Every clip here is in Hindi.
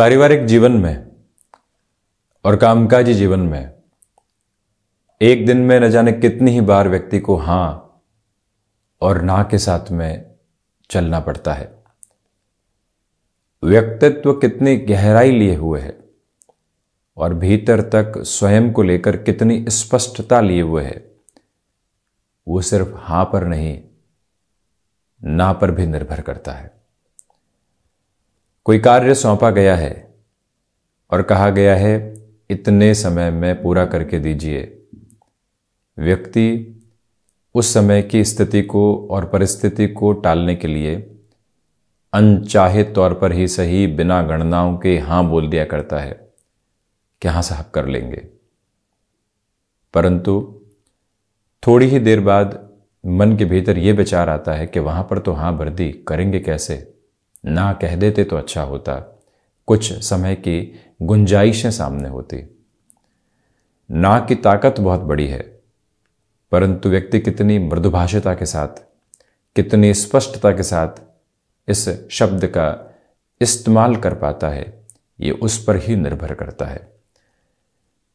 पारिवारिक जीवन में और कामकाजी जीवन में एक दिन में न जाने कितनी ही बार व्यक्ति को हाँ और ना के साथ में चलना पड़ता है व्यक्तित्व कितनी गहराई लिए हुए है और भीतर तक स्वयं को लेकर कितनी स्पष्टता लिए हुए है वो सिर्फ हाँ पर नहीं ना पर भी निर्भर करता है कोई कार्य सौंपा गया है और कहा गया है इतने समय में पूरा करके दीजिए व्यक्ति उस समय की स्थिति को और परिस्थिति को टालने के लिए अनचाहे तौर पर ही सही बिना गणनाओं के हां बोल दिया करता है कि हां साहब कर लेंगे परंतु थोड़ी ही देर बाद मन के भीतर यह विचार आता है कि वहां पर तो हां भर दी करेंगे कैसे ना कह देते तो अच्छा होता कुछ समय की गुंजाइशें सामने होती ना की ताकत बहुत बड़ी है परंतु व्यक्ति कितनी मृदुभाषिता के साथ कितनी स्पष्टता के साथ इस शब्द का इस्तेमाल कर पाता है ये उस पर ही निर्भर करता है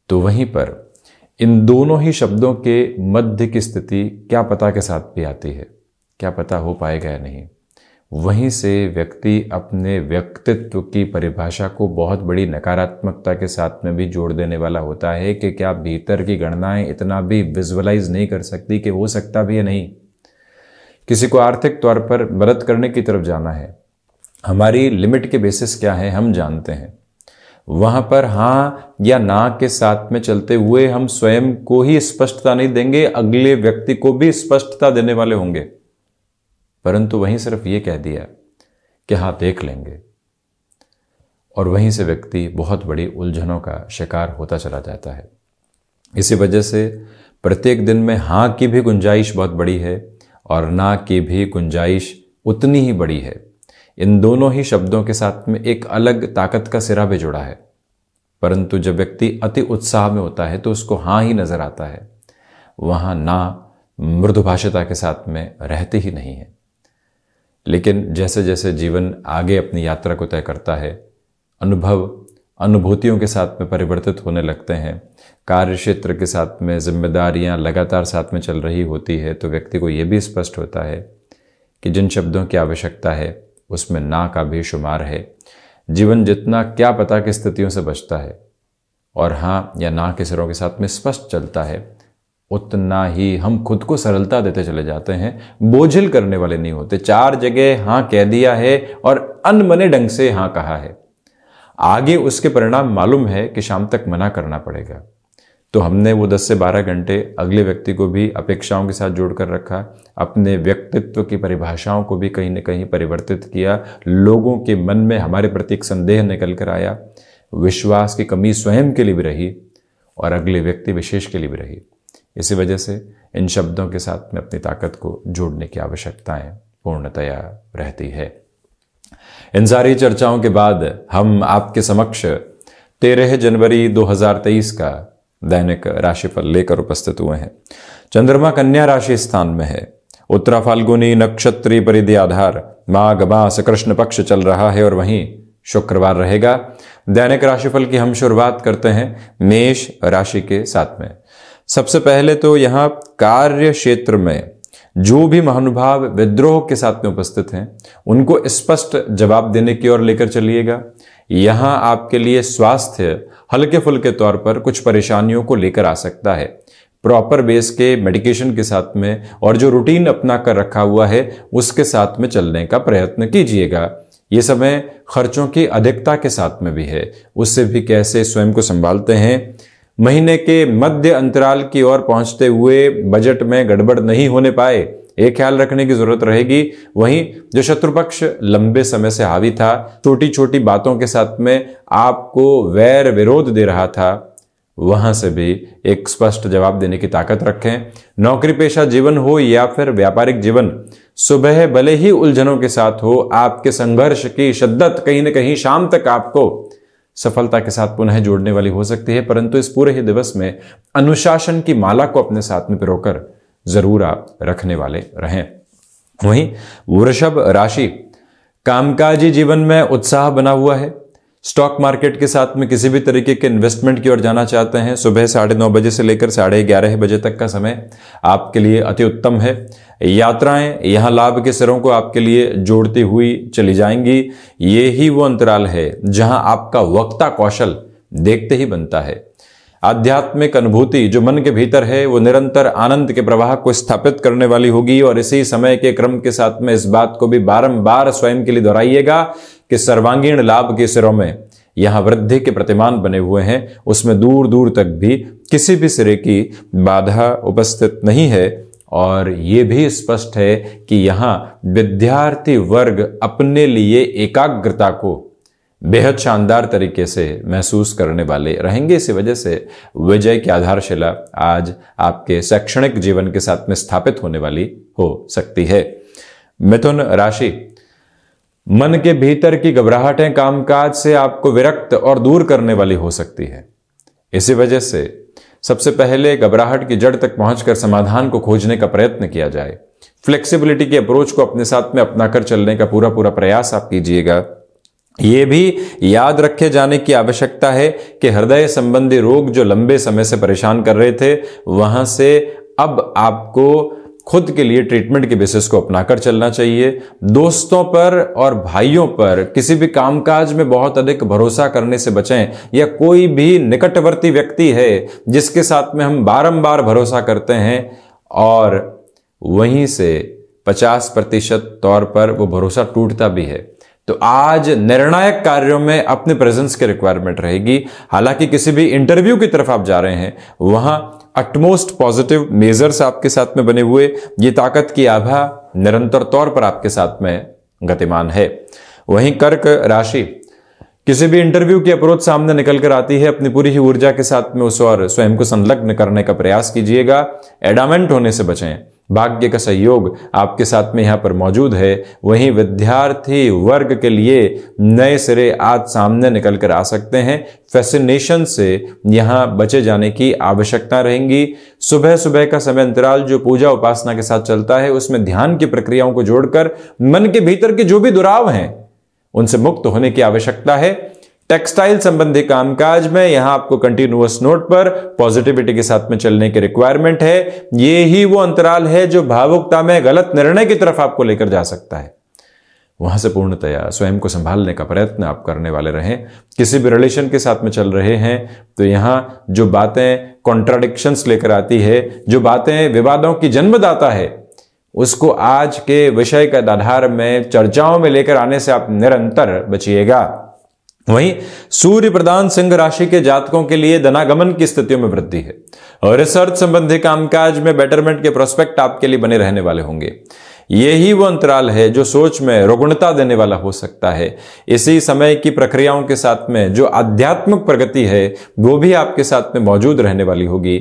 तो वहीं पर इन दोनों ही शब्दों के मध्य की स्थिति क्या पता के साथ भी आती है क्या पता हो पाएगा या नहीं वहीं से व्यक्ति अपने व्यक्तित्व की परिभाषा को बहुत बड़ी नकारात्मकता के साथ में भी जोड़ देने वाला होता है कि क्या भीतर की गणनाएं इतना भी विजुअलाइज नहीं कर सकती कि हो सकता भी है नहीं किसी को आर्थिक तौर पर मदद करने की तरफ जाना है हमारी लिमिट के बेसिस क्या है हम जानते हैं वहां पर हाँ या ना के साथ में चलते हुए हम स्वयं को ही स्पष्टता नहीं देंगे अगले व्यक्ति को भी स्पष्टता देने वाले होंगे परंतु वहीं सिर्फ ये कह दिया कि हाँ देख लेंगे और वहीं से व्यक्ति बहुत बड़ी उलझनों का शिकार होता चला जाता है इसी वजह से प्रत्येक दिन में हाँ की भी गुंजाइश बहुत बड़ी है और ना की भी गुंजाइश उतनी ही बड़ी है इन दोनों ही शब्दों के साथ में एक अलग ताकत का सिरा भी जुड़ा है परंतु जब व्यक्ति अति उत्साह में होता है तो उसको हाँ ही नज़र आता है वहाँ ना मृदुभाषिता के साथ में रहती ही नहीं है लेकिन जैसे जैसे जीवन आगे अपनी यात्रा को तय करता है अनुभव अनुभूतियों के साथ में परिवर्तित होने लगते हैं कार्य क्षेत्र के साथ में जिम्मेदारियां लगातार साथ में चल रही होती है तो व्यक्ति को यह भी स्पष्ट होता है कि जिन शब्दों की आवश्यकता है उसमें ना का भी शुमार है जीवन जितना क्या पता की स्थितियों से बचता है और हाँ या ना के सिरों के साथ में स्पष्ट चलता है उतना ही हम खुद को सरलता देते चले जाते हैं बोझिल करने वाले नहीं होते चार जगह हाँ कह दिया है और अनमने ढंग से हाँ कहा है आगे उसके परिणाम मालूम है कि शाम तक मना करना पड़ेगा तो हमने वो 10 से 12 घंटे अगले व्यक्ति को भी अपेक्षाओं के साथ जोड़कर रखा अपने व्यक्तित्व की परिभाषाओं को भी कहीं ना कहीं परिवर्तित किया लोगों के मन में हमारे प्रति एक संदेह निकल कर आया विश्वास की कमी स्वयं के लिए भी रही और अगले व्यक्ति विशेष के लिए भी रही इसी वजह से इन शब्दों के साथ में अपनी ताकत को जोड़ने की आवश्यकताएं पूर्णतया रहती है इन सारी चर्चाओं के बाद हम आपके समक्ष तेरह जनवरी 2023 का दैनिक राशिफल लेकर उपस्थित हुए हैं चंद्रमा कन्या राशि स्थान में है उत्तरा फाल्गुनी नक्षत्री परिधि आधार माघ मास कृष्ण पक्ष चल रहा है और वहीं शुक्रवार रहेगा दैनिक राशिफल की हम शुरुआत करते हैं मेष राशि के साथ में सबसे पहले तो यहाँ कार्य क्षेत्र में जो भी महानुभाव विद्रोह के साथ में उपस्थित हैं उनको स्पष्ट जवाब देने की ओर लेकर चलिएगा यहाँ आपके लिए स्वास्थ्य हल्के फुल्के तौर पर कुछ परेशानियों को लेकर आ सकता है प्रॉपर बेस के मेडिकेशन के साथ में और जो रूटीन अपना कर रखा हुआ है उसके साथ में चलने का प्रयत्न कीजिएगा ये समय खर्चों की अधिकता के साथ में भी है उससे भी कैसे स्वयं को संभालते हैं महीने के मध्य अंतराल की ओर पहुंचते हुए बजट में गड़बड़ नहीं होने पाए ये ख्याल रखने की जरूरत रहेगी वहीं जो शत्रु पक्ष लंबे समय से हावी था छोटी छोटी बातों के साथ में आपको वैर विरोध दे रहा था वहां से भी एक स्पष्ट जवाब देने की ताकत रखें नौकरी पेशा जीवन हो या फिर व्यापारिक जीवन सुबह भले ही उलझनों के साथ हो आपके संघर्ष की शिद्दत कहीं ना कहीं शाम तक आपको सफलता के साथ पुनः जोड़ने वाली हो सकती है परंतु इस पूरे ही दिवस में अनुशासन की माला को अपने साथ में पिरोकर जरूर आप रखने वाले रहें वहीं वृषभ राशि कामकाजी जीवन में उत्साह बना हुआ है स्टॉक मार्केट के साथ में किसी भी तरीके के इन्वेस्टमेंट की ओर जाना चाहते हैं सुबह साढ़े नौ बजे से लेकर साढ़े ग्यारह बजे तक का समय आपके लिए अति उत्तम है यात्राएं यहां लाभ के सिरों को आपके लिए जोड़ती हुई चली जाएंगी ये ही वो अंतराल है जहां आपका वक्ता कौशल देखते ही बनता है आध्यात्मिक अनुभूति जो मन के भीतर है वो निरंतर आनंद के प्रवाह को स्थापित करने वाली होगी और इसी समय के क्रम के साथ में इस बात को भी बारंबार स्वयं के लिए दोहराइएगा कि सर्वांगीण लाभ के सिरों में यहां वृद्धि के प्रतिमान बने हुए हैं उसमें दूर दूर तक भी किसी भी सिरे की बाधा उपस्थित नहीं है और ये भी स्पष्ट है कि यहां विद्यार्थी वर्ग अपने लिए एकाग्रता को बेहद शानदार तरीके से महसूस करने वाले रहेंगे इसी वजह से विजय की आधारशिला आज आपके शैक्षणिक जीवन के साथ में स्थापित होने वाली हो सकती है मिथुन राशि मन के भीतर की घबराहटें कामकाज से आपको विरक्त और दूर करने वाली हो सकती है इसी वजह से सबसे पहले घबराहट की जड़ तक पहुंचकर समाधान को खोजने का प्रयत्न किया जाए फ्लेक्सिबिलिटी के अप्रोच को अपने साथ में अपनाकर चलने का पूरा पूरा प्रयास आप कीजिएगा ये भी याद रखे जाने की आवश्यकता है कि हृदय संबंधी रोग जो लंबे समय से परेशान कर रहे थे वहां से अब आपको खुद के लिए ट्रीटमेंट के बेसिस को अपनाकर चलना चाहिए दोस्तों पर और भाइयों पर किसी भी कामकाज में बहुत अधिक भरोसा करने से बचें या कोई भी निकटवर्ती व्यक्ति है जिसके साथ में हम बारंबार भरोसा करते हैं और वहीं से 50 प्रतिशत तौर पर वो भरोसा टूटता भी है तो आज निर्णायक कार्यों में अपने प्रेजेंस की रिक्वायरमेंट रहेगी हालांकि किसी भी इंटरव्यू की तरफ आप जा रहे हैं वहां अटमोस्ट पॉजिटिव मेजर्स आपके साथ में बने हुए ये ताकत की आभा निरंतर तौर पर आपके साथ में गतिमान है वहीं कर्क राशि किसी भी इंटरव्यू की अप्रोच सामने निकल कर आती है अपनी पूरी ही ऊर्जा के साथ में उस और स्वयं को संलग्न करने का प्रयास कीजिएगा एडामेंट होने से बचें भाग्य का सहयोग आपके साथ में यहाँ पर मौजूद है वहीं विद्यार्थी वर्ग के लिए नए सिरे आज सामने निकल कर आ सकते हैं फैसिनेशन से यहाँ बचे जाने की आवश्यकता रहेंगी सुबह सुबह का समय अंतराल जो पूजा उपासना के साथ चलता है उसमें ध्यान की प्रक्रियाओं को जोड़कर मन के भीतर के जो भी दुराव हैं उनसे मुक्त होने की आवश्यकता है टेक्सटाइल संबंधी कामकाज में यहां आपको कंटिन्यूस नोट पर पॉजिटिविटी के साथ में चलने की रिक्वायरमेंट है ये ही वो अंतराल है जो भावुकता में गलत निर्णय की तरफ आपको लेकर जा सकता है वहां से पूर्णतया स्वयं को संभालने का प्रयत्न आप करने वाले रहें किसी भी रिलेशन के साथ में चल रहे हैं तो यहां जो बातें कॉन्ट्राडिक्शंस लेकर आती है जो बातें विवादों की जन्मदाता है उसको आज के विषय के आधार में चर्चाओं में लेकर आने से आप निरंतर बचिएगा वहीं सूर्य प्रधान सिंह राशि के जातकों के लिए धनागमन की स्थितियों में वृद्धि है और रिसर्च संबंधी कामकाज में बेटरमेंट के प्रोस्पेक्ट आपके लिए बने रहने वाले होंगे यही वो अंतराल है जो सोच में रुगुणता देने वाला हो सकता है इसी समय की प्रक्रियाओं के साथ में जो आध्यात्मिक प्रगति है वो भी आपके साथ में मौजूद रहने वाली होगी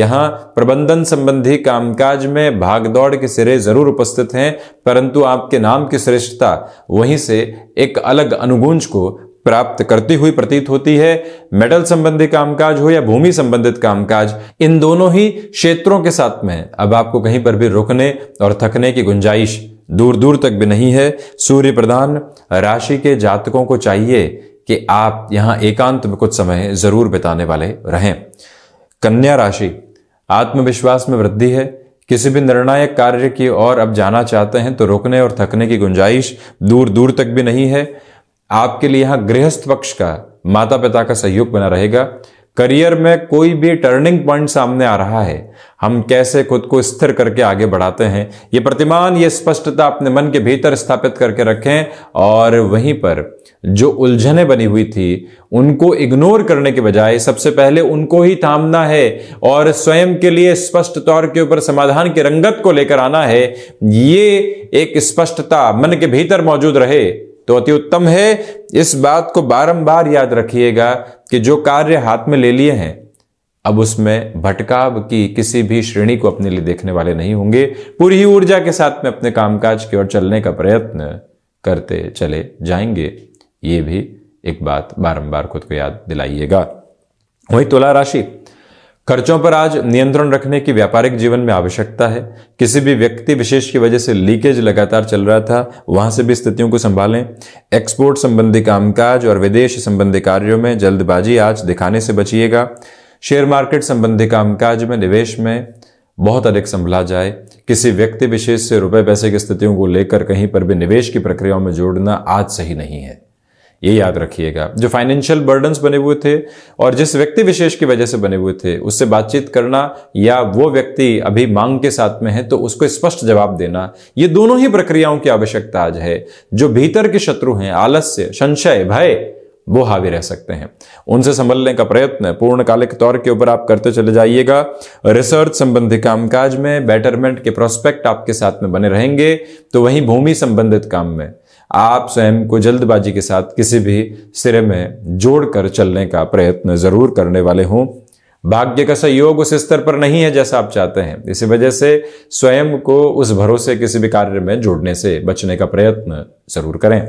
यहां प्रबंधन संबंधी कामकाज में भागदौड़ के सिरे जरूर उपस्थित हैं परंतु आपके नाम की श्रेष्ठता वहीं से एक अलग अनुगुंज को प्राप्त करती हुई प्रतीत होती है मेडल संबंधी कामकाज हो या भूमि संबंधित कामकाज इन दोनों ही क्षेत्रों के साथ में अब आपको कहीं पर भी रुकने और थकने की गुंजाइश दूर दूर तक भी नहीं है सूर्य प्रधान राशि के जातकों को चाहिए कि आप यहां एकांत में कुछ समय जरूर बिताने वाले रहें कन्या राशि आत्मविश्वास में वृद्धि है किसी भी निर्णायक कार्य की ओर अब जाना चाहते हैं तो रोकने और थकने की गुंजाइश दूर दूर तक भी नहीं है आपके लिए यहां गृहस्थ पक्ष का माता पिता का सहयोग बना रहेगा करियर में कोई भी टर्निंग पॉइंट सामने आ रहा है हम कैसे खुद को स्थिर करके आगे बढ़ाते हैं ये प्रतिमान ये स्पष्टता अपने मन के भीतर स्थापित करके रखें और वहीं पर जो उलझने बनी हुई थी उनको इग्नोर करने के बजाय सबसे पहले उनको ही थामना है और स्वयं के लिए स्पष्ट तौर के ऊपर समाधान की रंगत को लेकर आना है ये एक स्पष्टता मन के भीतर मौजूद रहे तो अति उत्तम है इस बात को बारंबार याद रखिएगा कि जो कार्य हाथ में ले लिए हैं अब उसमें भटकाव की किसी भी श्रेणी को अपने लिए देखने वाले नहीं होंगे पूरी ऊर्जा के साथ में अपने कामकाज की ओर चलने का प्रयत्न करते चले जाएंगे ये भी एक बात बारंबार खुद को याद दिलाइएगा वही तुला राशि खर्चों पर आज नियंत्रण रखने की व्यापारिक जीवन में आवश्यकता है किसी भी व्यक्ति विशेष की वजह से लीकेज लगातार चल रहा था वहां से भी स्थितियों को संभालें एक्सपोर्ट संबंधी कामकाज और विदेश संबंधी कार्यों में जल्दबाजी आज दिखाने से बचिएगा शेयर मार्केट संबंधी कामकाज में निवेश में बहुत अधिक संभला जाए किसी व्यक्ति विशेष से रुपए पैसे की स्थितियों को लेकर कहीं पर भी निवेश की प्रक्रियाओं में जोड़ना आज सही नहीं है ये याद रखिएगा जो फाइनेंशियल बर्डन्स बने हुए थे और जिस व्यक्ति विशेष की वजह से बने हुए थे उससे बातचीत करना या वो व्यक्ति अभी मांग के साथ में है तो उसको स्पष्ट जवाब देना ये दोनों ही प्रक्रियाओं की आवश्यकता आज है जो भीतर के शत्रु हैं आलस्य संशय भय वो हावी रह सकते हैं उनसे संभलने का प्रयत्न पूर्णकालिक तौर के ऊपर आप करते चले जाइएगा रिसर्च संबंधी कामकाज में बेटरमेंट के प्रोस्पेक्ट आपके साथ में बने रहेंगे तो वहीं भूमि संबंधित काम में आप स्वयं को जल्दबाजी के साथ किसी भी सिरे में जोड़कर चलने का प्रयत्न जरूर करने वाले हों भाग्य का सहयोग उस स्तर पर नहीं है जैसा आप चाहते हैं इसी वजह से स्वयं को उस भरोसे किसी भी कार्य में जोड़ने से बचने का प्रयत्न जरूर करें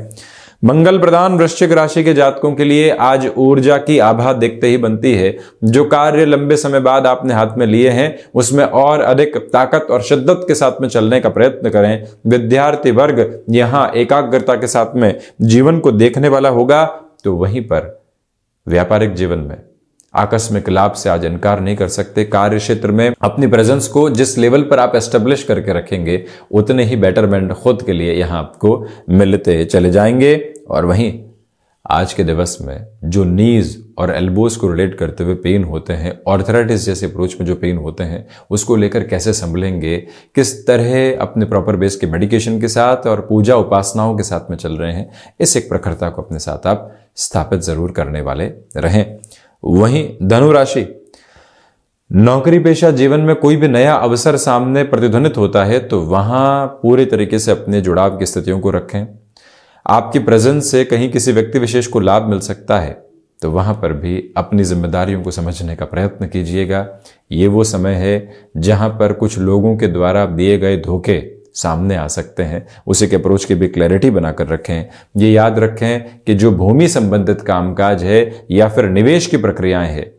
मंगल प्रधान वृश्चिक राशि के जातकों के लिए आज ऊर्जा की आभा देखते ही बनती है जो कार्य लंबे समय बाद आपने हाथ में लिए हैं उसमें और अधिक ताकत और शिद्दत के साथ में चलने का प्रयत्न करें विद्यार्थी वर्ग यहाँ एकाग्रता के साथ में जीवन को देखने वाला होगा तो वहीं पर व्यापारिक जीवन में आकस्मिक लाभ से आज इनकार नहीं कर सकते कार्य क्षेत्र में अपनी प्रेजेंस को जिस लेवल पर आप एस्टेब्लिश करके रखेंगे उतने ही बेटरमेंट खुद के लिए यहां आपको मिलते चले जाएंगे और वहीं आज के दिवस में जो नीज और एल्बोज को रिलेट करते हुए पेन होते हैं ऑर्थराइटिस जैसे अप्रोच में जो पेन होते हैं उसको लेकर कैसे संभलेंगे किस तरह अपने प्रॉपर बेस के मेडिकेशन के साथ और पूजा उपासनाओं के साथ में चल रहे हैं इस एक प्रखरता को अपने साथ आप स्थापित जरूर करने वाले रहें वहीं धनुराशि नौकरी पेशा जीवन में कोई भी नया अवसर सामने प्रतिध्वनित होता है तो वहां पूरे तरीके से अपने जुड़ाव की स्थितियों को रखें आपकी प्रेजेंस से कहीं किसी व्यक्ति विशेष को लाभ मिल सकता है तो वहां पर भी अपनी जिम्मेदारियों को समझने का प्रयत्न कीजिएगा ये वो समय है जहां पर कुछ लोगों के द्वारा दिए गए धोखे सामने आ सकते हैं उसी के अप्रोच की भी क्लैरिटी बनाकर रखें ये याद रखें कि जो भूमि संबंधित कामकाज है या फिर निवेश की प्रक्रियाएं हैं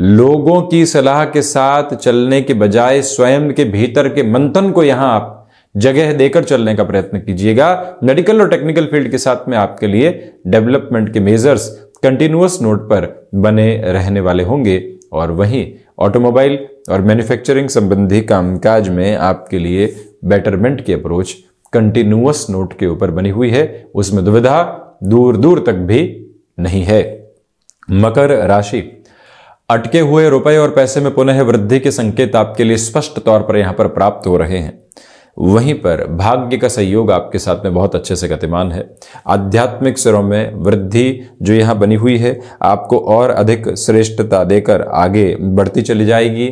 लोगों की सलाह के साथ चलने के बजाय स्वयं के भीतर के मंथन को यहां आप जगह देकर चलने का प्रयत्न कीजिएगा मेडिकल और टेक्निकल फील्ड के साथ में आपके लिए डेवलपमेंट के मेजर्स कंटिन्यूस नोट पर बने रहने वाले होंगे और वहीं ऑटोमोबाइल और मैन्युफैक्चरिंग संबंधी कामकाज में आपके लिए बेटरमेंट की अप्रोच कंटिन्यूअस नोट के ऊपर बनी हुई है उसमें दुविधा दूर दूर तक भी नहीं है मकर राशि अटके हुए रुपए और पैसे में पुनः वृद्धि के संकेत आपके लिए स्पष्ट तौर पर यहां पर प्राप्त हो रहे हैं वहीं पर भाग्य का सहयोग आपके साथ में बहुत अच्छे से गतिमान है आध्यात्मिक स्वरों में वृद्धि जो यहां बनी हुई है आपको और अधिक श्रेष्ठता देकर आगे बढ़ती चली जाएगी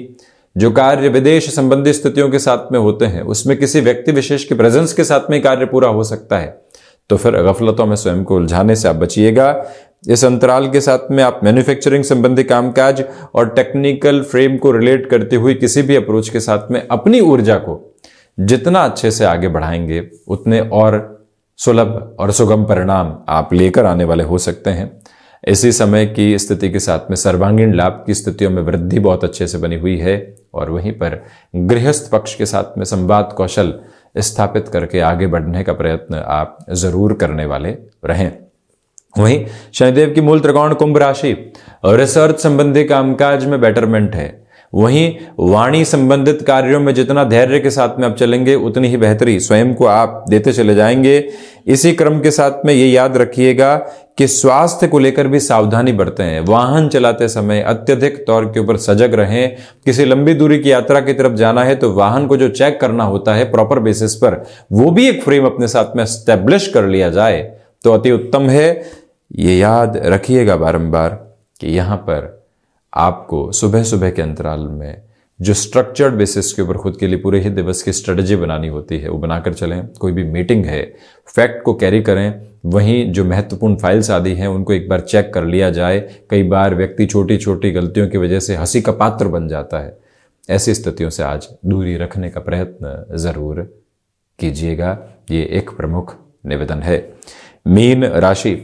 जो कार्य विदेश संबंधी स्थितियों के साथ में होते हैं उसमें किसी व्यक्ति विशेष के प्रेजेंस के साथ में कार्य पूरा हो सकता है तो फिर गफलतों में स्वयं को उलझाने से आप बचिएगा इस अंतराल के साथ में आप मैन्युफैक्चरिंग संबंधी कामकाज और टेक्निकल फ्रेम को रिलेट करते हुए किसी भी अप्रोच के साथ में अपनी ऊर्जा को जितना अच्छे से आगे बढ़ाएंगे उतने और सुलभ और सुगम परिणाम आप लेकर आने वाले हो सकते हैं इसी समय की स्थिति के साथ में सर्वांगीण लाभ की स्थितियों में वृद्धि बहुत अच्छे से बनी हुई है और वहीं पर गृहस्थ पक्ष के साथ में संवाद कौशल स्थापित करके आगे बढ़ने का प्रयत्न आप जरूर करने वाले रहें वहीं शनिदेव की मूल त्रिकोण कुंभ राशि रिसर्च संबंधी कामकाज में बेटरमेंट है वहीं वाणी संबंधित कार्यों में जितना धैर्य के साथ में आप चलेंगे उतनी ही बेहतरी स्वयं को आप देते चले जाएंगे इसी क्रम के साथ में ये याद रखिएगा कि स्वास्थ्य को लेकर भी सावधानी बरतें वाहन चलाते समय अत्यधिक तौर के ऊपर सजग रहें किसी लंबी दूरी की यात्रा की तरफ जाना है तो वाहन को जो चेक करना होता है प्रॉपर बेसिस पर वो भी एक फ्रेम अपने साथ में स्टेब्लिश कर लिया जाए तो अति उत्तम है ये याद रखिएगा बारंबार कि यहां पर आपको सुबह सुबह के अंतराल में जो स्ट्रक्चर्ड बेसिस के ऊपर खुद के लिए पूरे ही दिवस की स्ट्रेटजी बनानी होती है वो बनाकर चलें कोई भी मीटिंग है फैक्ट को कैरी करें वहीं जो महत्वपूर्ण फाइल्स आदि हैं उनको एक बार चेक कर लिया जाए कई बार व्यक्ति छोटी छोटी गलतियों की वजह से हंसी का पात्र बन जाता है ऐसी स्थितियों से आज दूरी रखने का प्रयत्न ज़रूर कीजिएगा ये एक प्रमुख निवेदन है मीन राशि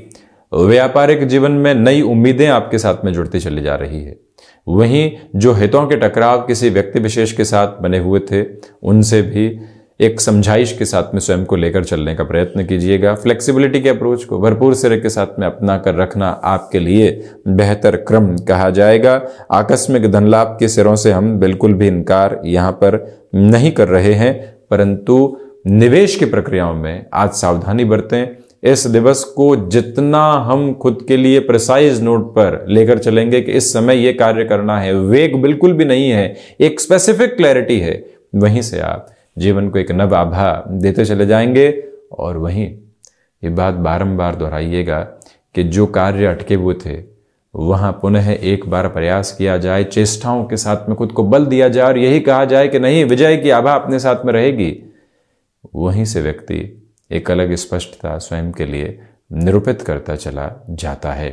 व्यापारिक जीवन में नई उम्मीदें आपके साथ में जुड़ती चली जा रही है वहीं जो हितों के टकराव किसी व्यक्ति विशेष के साथ बने हुए थे उनसे भी एक समझाइश के साथ में स्वयं को लेकर चलने का प्रयत्न कीजिएगा फ्लेक्सिबिलिटी के अप्रोच को भरपूर सिरे के साथ में अपना कर रखना आपके लिए बेहतर क्रम कहा जाएगा आकस्मिक धन लाभ के सिरों से हम बिल्कुल भी इनकार यहाँ पर नहीं कर रहे हैं परंतु निवेश की प्रक्रियाओं में आज सावधानी बरतें इस दिवस को जितना हम खुद के लिए प्रिसाइज नोट पर लेकर चलेंगे कि इस समय यह कार्य करना है वेग बिल्कुल भी नहीं है एक स्पेसिफिक क्लैरिटी है वहीं से आप जीवन को एक नव आभा देते चले जाएंगे और वहीं ये बात बारंबार दोहराइएगा कि जो कार्य अटके हुए थे वहां पुनः एक बार प्रयास किया जाए चेष्टाओं के साथ में खुद को बल दिया जाए और यही कहा जाए कि नहीं विजय की आभा अपने साथ में रहेगी वहीं से व्यक्ति एक अलग स्पष्टता स्वयं के लिए निरूपित करता चला जाता है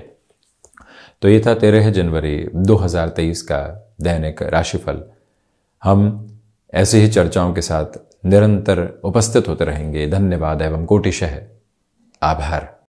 तो ये था तेरह जनवरी 2023 का दैनिक राशिफल हम ऐसी ही चर्चाओं के साथ निरंतर उपस्थित होते रहेंगे धन्यवाद एवं कोटिशह आभार